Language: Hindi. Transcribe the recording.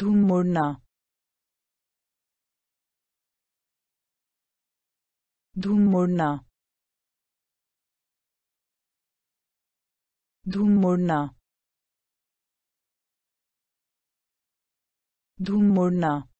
धूम मोड़ना धूम मोड़ना धूम मोड़ना धूम मोड़ना